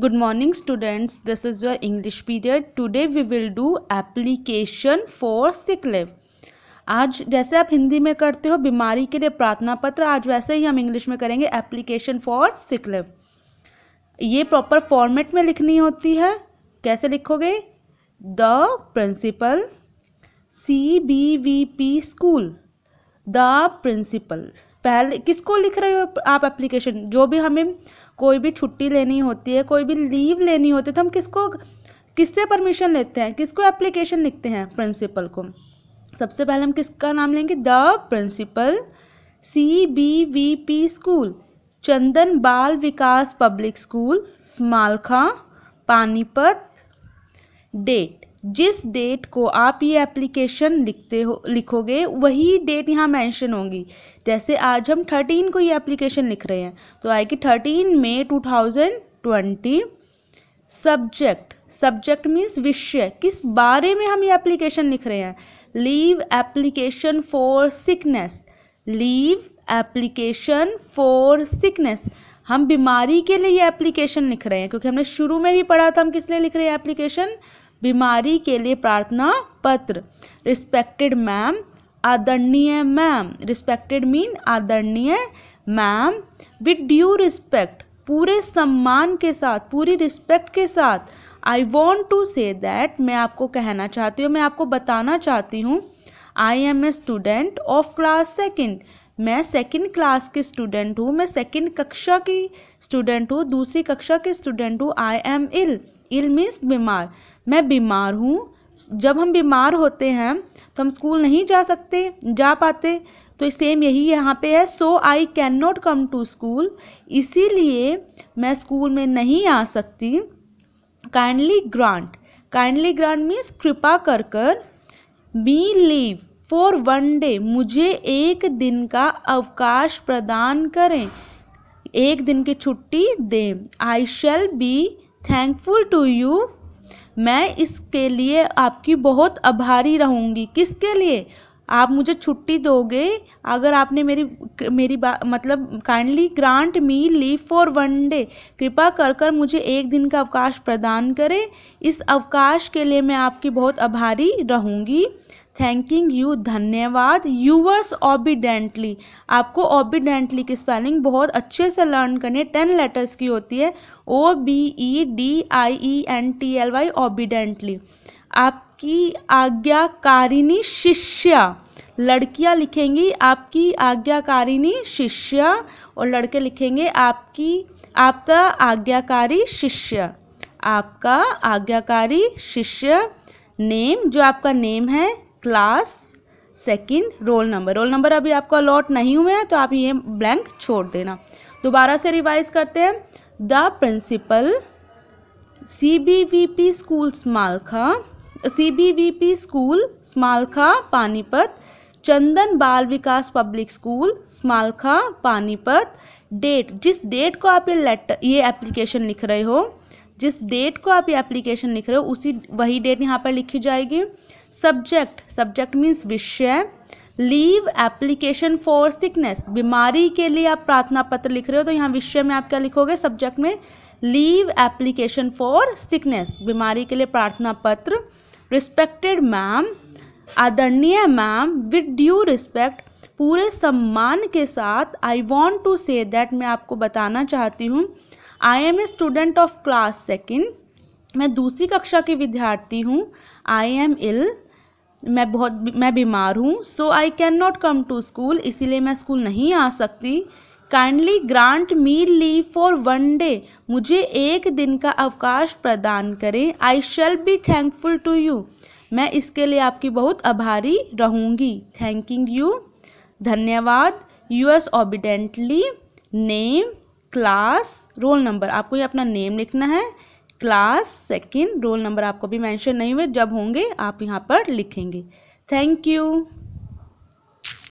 good morning students this is your English period today we will do application for sick आज जैसे आप हिंदी में करते हो बीमारी के लिए प्रार्थना पत्र आज वैसे ही हम इंग्लिश में करेंगे एप्लीकेशन फॉर सिक लिव ये प्रॉपर फॉर्मेट में लिखनी होती है कैसे लिखोगे the principal C B V P school the principal पहले किसको लिख रहे हो आप एप्लीकेशन जो भी हमें कोई भी छुट्टी लेनी होती है कोई भी लीव लेनी होती है तो हम किसको किससे परमिशन लेते हैं किसको एप्लीकेशन लिखते हैं प्रिंसिपल को सबसे पहले हम किसका नाम लेंगे the principal C B V P school Chandan Bal Vikas public school Samalkha Panipat डे जिस डेट को आप ये एप्लीकेशन लिखते हो लिखोगे वही डेट यहाँ मेंशन होगी जैसे आज हम थर्टीन को ये एप्लीकेशन लिख रहे हैं तो आएगी thirteen May two thousand twenty subject subject means विषय किस बारे में हम ये एप्लीकेशन लिख रहे हैं leave application for sickness leave application for sickness हम बीमारी के लिए ये एप्लीकेशन लिख रहे हैं क्योंकि हमने शुरू में भी पढ़ा था हम किस लिए लिख रहे हैं एप्लीकेशन बीमारी के लिए प्रार्थना पत्र रिस्पेक्टेड मैम आदरणीय मैम रिस्पेक्टेड मीन आदरणीय मैम विद ड्यू रिस्पेक्ट पूरे सम्मान के साथ पूरी रिस्पेक्ट के साथ I want to say that मैं आपको कहना चाहती हूँ मैं आपको बताना चाहती हूँ I am a student of class second मैं सेकेंड क्लास की स्टूडेंट हूँ मैं सेकेंड कक्षा की स्टूडेंट हूँ दूसरी कक्षा की स्टूडेंट हूँ I M ill ill means बीमार मैं बीमार हूँ जब हम बीमार होते हैं तो हम स्कूल नहीं जा सकते जा पाते तो सेम यही यहाँ पे है so I can not come to school इसीलिए मैं स्कूल में नहीं आ सकती kindly grant kindly grant means कृपा कर कर me leave for one day मुझे एक दिन का अवकाश प्रदान करें एक दिन की छुट्टी दें I shall be thankful to you मैं इसके लिए आपकी बहुत आभारी रहूँगी किसके लिए आप मुझे छुट्टी दोगे अगर आपने मेरी मेरी बात मतलब kindly grant me leave for one day कृपा कर कर मुझे एक दिन का अवकाश प्रदान करें इस अवकाश के लिए मैं आपकी बहुत आभारी रहूँगी थैंकिंग यू धन्यवाद यूवर्स ओबिडेंटली आपको ओबिडेंटली की स्पेलिंग बहुत अच्छे से लर्न करनी है टेन लेटर्स की होती है O B E D I E N T L Y obediently आपकी आज्ञाकारिणी शिष्या लड़कियां लिखेंगी आपकी आज्ञाकारिणी शिष्या और लड़के लिखेंगे आपकी आपका आज्ञाकारी शिष्य आपका आज्ञाकारी शिष्य नेम जो आपका नेम है class second roll number roll number अभी आपको अलॉट नहीं हुए हैं तो आप ये ब्लैंक छोड़ देना दोबारा से रिवाइज करते हैं the principal C B V P school Samalkha C B V P school Samalkha Panipat Chandan Bal Vikas public school Samalkha Panipat date जिस डेट को आप ये लेटर ये एप्लीकेशन लिख रहे हो जिस डेट को आप ये एप्लीकेशन लिख रहे हो उसी वही डेट यहाँ पर लिखी जाएगी सब्जेक्ट सब्जेक्ट मीन्स विषय लीव एप्लीकेशन फॉर सिकनेस बीमारी के लिए आप प्रार्थना पत्र लिख रहे हो तो यहाँ विषय में आप क्या लिखोगे सब्जेक्ट में लीव एप्लीकेशन फॉर सिकनेस बीमारी के लिए प्रार्थना पत्र रिस्पेक्टेड मैम आदरणीय मैम विद ड्यू रिस्पेक्ट पूरे सम्मान के साथ I want to say that मैं आपको बताना चाहती हूँ I am a student of class second मैं दूसरी कक्षा की विद्यार्थी हूँ आई एम इल मैं बहुत मैं बीमार हूँ so I can not come to school इसीलिए मैं स्कूल नहीं आ सकती kindly grant me leave for one day मुझे एक दिन का अवकाश प्रदान करें I shall be thankful to you मैं इसके लिए आपकी बहुत आभारी रहूँगी थैंकिंग यू धन्यवाद yours obediently name class roll number आपको ये अपना नेम लिखना है क्लास सेकंड रोल नंबर आपको भी मेंशन नहीं हुए जब होंगे आप यहाँ पर लिखेंगे थैंक यू